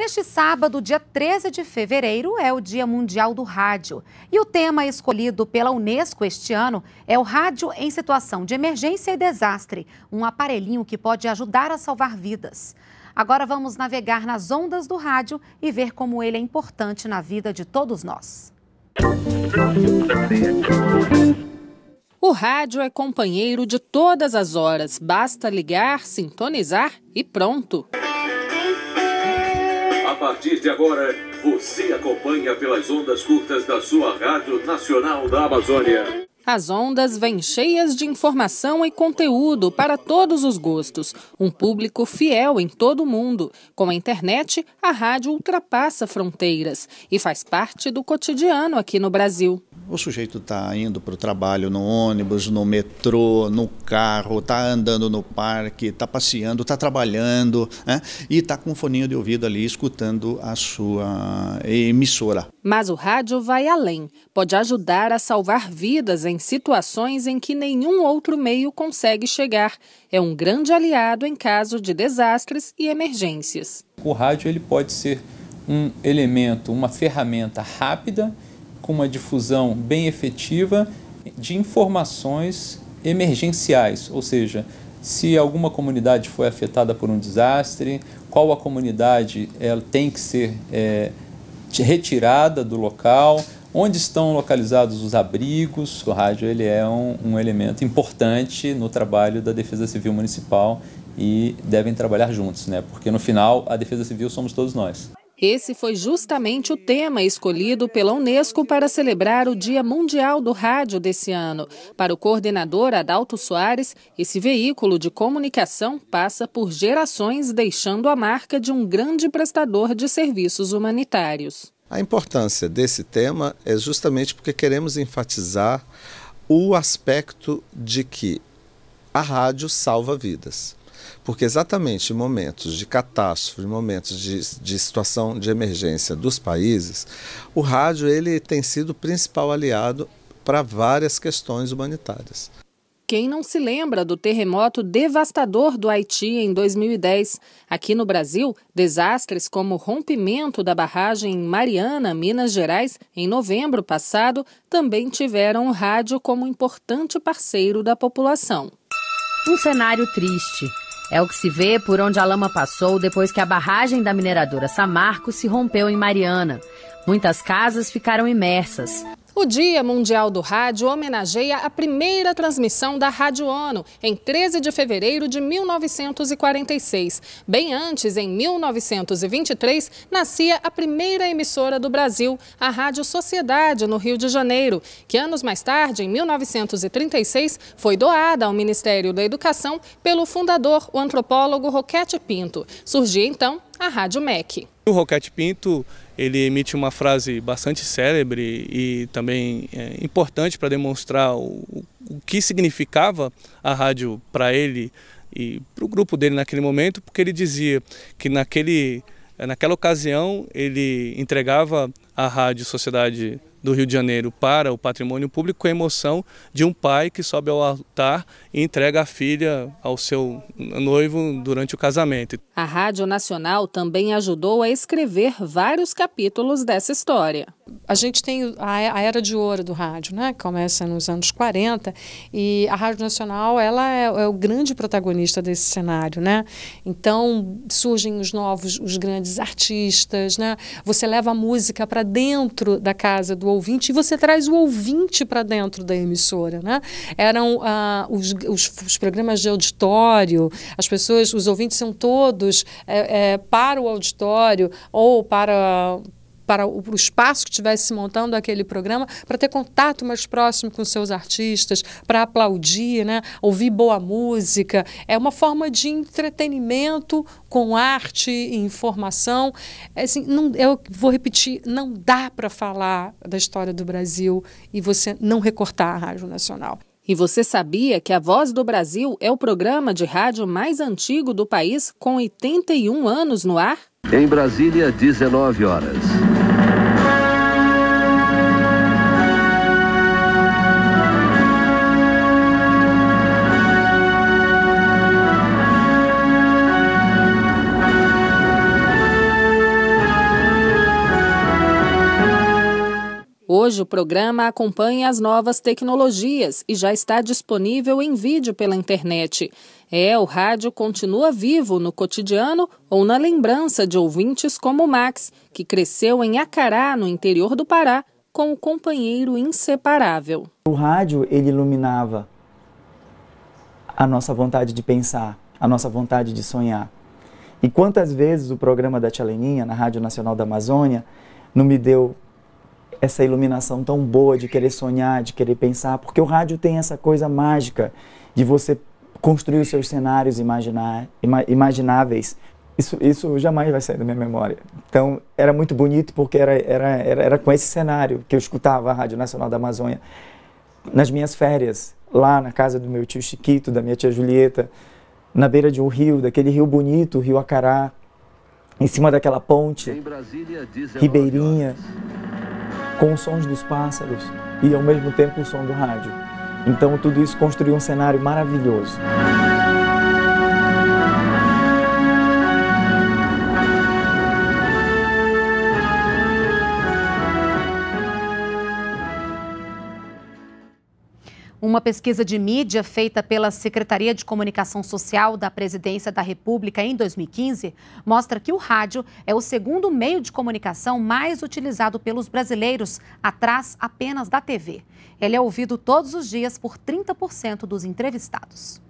Neste sábado, dia 13 de fevereiro, é o Dia Mundial do Rádio. E o tema escolhido pela Unesco este ano é o rádio em situação de emergência e desastre um aparelhinho que pode ajudar a salvar vidas. Agora vamos navegar nas ondas do rádio e ver como ele é importante na vida de todos nós. O rádio é companheiro de todas as horas. Basta ligar, sintonizar e pronto partir de agora, você acompanha pelas ondas curtas da sua Rádio Nacional da Amazônia. As ondas vêm cheias de informação e conteúdo para todos os gostos, um público fiel em todo o mundo. Com a internet, a rádio ultrapassa fronteiras e faz parte do cotidiano aqui no Brasil. O sujeito está indo para o trabalho no ônibus, no metrô, no carro, está andando no parque, está passeando, está trabalhando né? e está com um foninho de ouvido ali escutando a sua emissora. Mas o rádio vai além. Pode ajudar a salvar vidas em situações em que nenhum outro meio consegue chegar. É um grande aliado em caso de desastres e emergências. O rádio ele pode ser um elemento, uma ferramenta rápida com uma difusão bem efetiva de informações emergenciais, ou seja, se alguma comunidade foi afetada por um desastre, qual a comunidade ela tem que ser é, retirada do local, onde estão localizados os abrigos. O rádio ele é um, um elemento importante no trabalho da Defesa Civil Municipal e devem trabalhar juntos, né? porque no final a Defesa Civil somos todos nós. Esse foi justamente o tema escolhido pela Unesco para celebrar o Dia Mundial do Rádio desse ano. Para o coordenador Adalto Soares, esse veículo de comunicação passa por gerações, deixando a marca de um grande prestador de serviços humanitários. A importância desse tema é justamente porque queremos enfatizar o aspecto de que a rádio salva vidas. Porque exatamente em momentos de catástrofe, momentos de, de situação de emergência dos países, o rádio ele tem sido o principal aliado para várias questões humanitárias. Quem não se lembra do terremoto devastador do Haiti em 2010? Aqui no Brasil, desastres como o rompimento da barragem em Mariana, Minas Gerais, em novembro passado, também tiveram o rádio como importante parceiro da população. Um cenário triste. É o que se vê por onde a lama passou depois que a barragem da mineradora Samarco se rompeu em Mariana. Muitas casas ficaram imersas. O Dia Mundial do Rádio homenageia a primeira transmissão da Rádio ONU, em 13 de fevereiro de 1946. Bem antes, em 1923, nascia a primeira emissora do Brasil, a Rádio Sociedade, no Rio de Janeiro, que anos mais tarde, em 1936, foi doada ao Ministério da Educação pelo fundador, o antropólogo Roquete Pinto. Surgia então a Rádio MEC. O Roquete Pinto ele emite uma frase bastante célebre e também é, importante para demonstrar o, o que significava a rádio para ele e para o grupo dele naquele momento, porque ele dizia que naquele, naquela ocasião ele entregava à Rádio Sociedade do Rio de Janeiro para o patrimônio público, a emoção de um pai que sobe ao altar e entrega a filha ao seu noivo durante o casamento. A Rádio Nacional também ajudou a escrever vários capítulos dessa história a gente tem a, era de ouro do rádio, né? Começa nos anos 40 e a Rádio Nacional, ela é, é o grande protagonista desse cenário, né? Então, surgem os novos, os grandes artistas, né? Você leva a música para dentro da casa do ouvinte e você traz o ouvinte para dentro da emissora, né? Eram ah, os, os, os, programas de auditório, as pessoas, os ouvintes são todos é, é, para o auditório ou para para o, o espaço que estivesse montando aquele programa, para ter contato mais próximo com seus artistas, para aplaudir, né? ouvir boa música. É uma forma de entretenimento com arte e informação. É assim, não, eu vou repetir, não dá para falar da história do Brasil e você não recortar a Rádio Nacional. E você sabia que a Voz do Brasil é o programa de rádio mais antigo do país, com 81 anos no ar? Em Brasília, 19 horas. Hoje, o programa acompanha as novas tecnologias e já está disponível em vídeo pela internet. É, o rádio continua vivo no cotidiano ou na lembrança de ouvintes como Max, que cresceu em Acará, no interior do Pará, com o companheiro inseparável. O rádio, ele iluminava a nossa vontade de pensar, a nossa vontade de sonhar. E quantas vezes o programa da Leninha, na Rádio Nacional da Amazônia, não me deu essa iluminação tão boa de querer sonhar, de querer pensar, porque o rádio tem essa coisa mágica de você construir os seus cenários imaginar, ima, imagináveis. Isso, isso jamais vai sair da minha memória. Então, era muito bonito porque era, era, era, era com esse cenário que eu escutava a Rádio Nacional da Amazônia. Nas minhas férias, lá na casa do meu tio Chiquito, da minha tia Julieta, na beira de um rio, daquele rio bonito, o Rio Acará, em cima daquela ponte, Brasília, Ribeirinha. Horas com os sons dos pássaros e ao mesmo tempo o som do rádio. Então tudo isso construiu um cenário maravilhoso. Uma pesquisa de mídia feita pela Secretaria de Comunicação Social da Presidência da República em 2015 mostra que o rádio é o segundo meio de comunicação mais utilizado pelos brasileiros, atrás apenas da TV. Ele é ouvido todos os dias por 30% dos entrevistados.